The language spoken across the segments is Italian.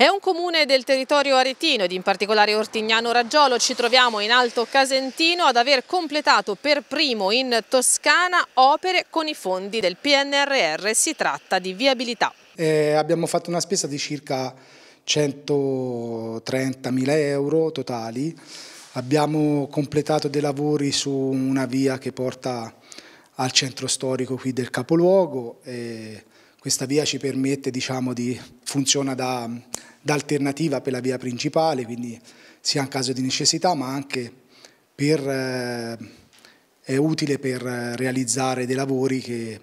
È un comune del territorio aretino ed in particolare Ortignano Raggiolo. Ci troviamo in Alto Casentino ad aver completato per primo in Toscana opere con i fondi del PNRR. Si tratta di viabilità. Eh, abbiamo fatto una spesa di circa 130.000 euro totali. Abbiamo completato dei lavori su una via che porta al centro storico qui del capoluogo. questa via ci permette, diciamo, di funziona da d'alternativa per la via principale, quindi sia in caso di necessità ma anche per, eh, è utile per eh, realizzare dei lavori che,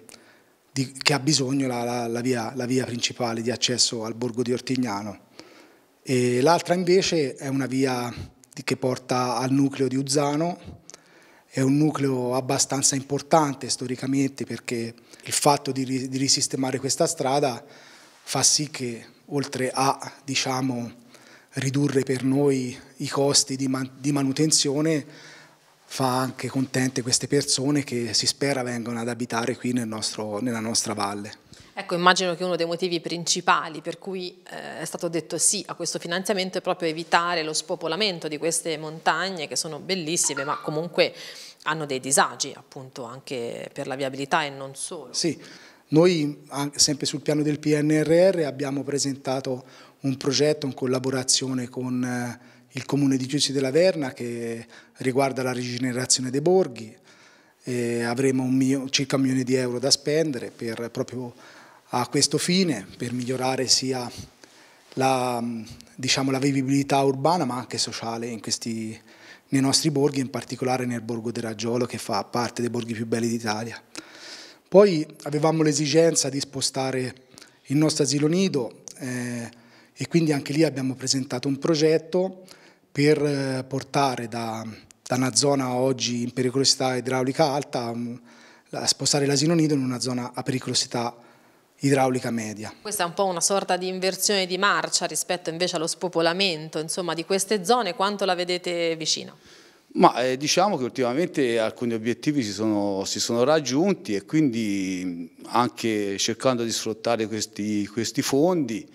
di, che ha bisogno la, la, la, via, la, via, principale di accesso al borgo di Ortignano. l'altra invece è una via che porta al nucleo di Uzzano, è un nucleo abbastanza importante storicamente perché il fatto di, di risistemare questa strada fa sì che oltre a diciamo, ridurre per noi i costi di, man di manutenzione fa anche contente queste persone che si spera vengano ad abitare qui nel nostro, nella nostra valle. Ecco, immagino che uno dei motivi principali per cui eh, è stato detto sì a questo finanziamento è proprio evitare lo spopolamento di queste montagne che sono bellissime ma comunque hanno dei disagi appunto anche per la viabilità e non solo. Sì, noi, sempre sul piano del PNRR, abbiamo presentato un progetto in collaborazione con eh, il Comune di Giudice della Verna che riguarda la rigenerazione dei borghi. E avremo un mio, circa un milione di euro da spendere per, proprio a questo fine, per migliorare sia la, diciamo, la vivibilità urbana ma anche sociale questi, nei nostri borghi, in particolare nel borgo del Raggiolo che fa parte dei borghi più belli d'Italia. Poi avevamo l'esigenza di spostare il nostro asilo nido eh, e quindi anche lì abbiamo presentato un progetto per eh, portare da, da, una zona oggi in pericolosità idraulica alta a spostare l'asilo nido in una zona a pericolosità idraulica media. Questa è un po' una sorta di inversione di marcia rispetto invece allo spopolamento insomma, di queste zone, quanto la vedete vicino? Ma eh, diciamo che ultimamente alcuni obiettivi si sono, si sono, raggiunti e quindi mm, anche cercando di sfruttare questi, questi fondi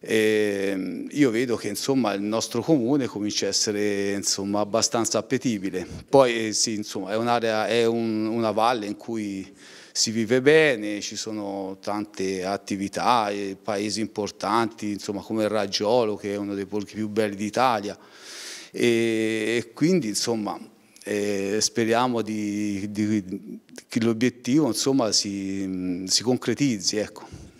eh, io vedo che insomma, il nostro comune comincia a essere insomma, abbastanza appetibile. Poi eh, sì, insomma, è, un è un, una valle in cui si vive bene, ci sono tante attività, eh, paesi importanti come il Raggiolo che è uno dei borghi più belli d'Italia e, quindi insomma eh, speriamo di, di, che l'obiettivo insomma, si, si concretizzi. Ecco.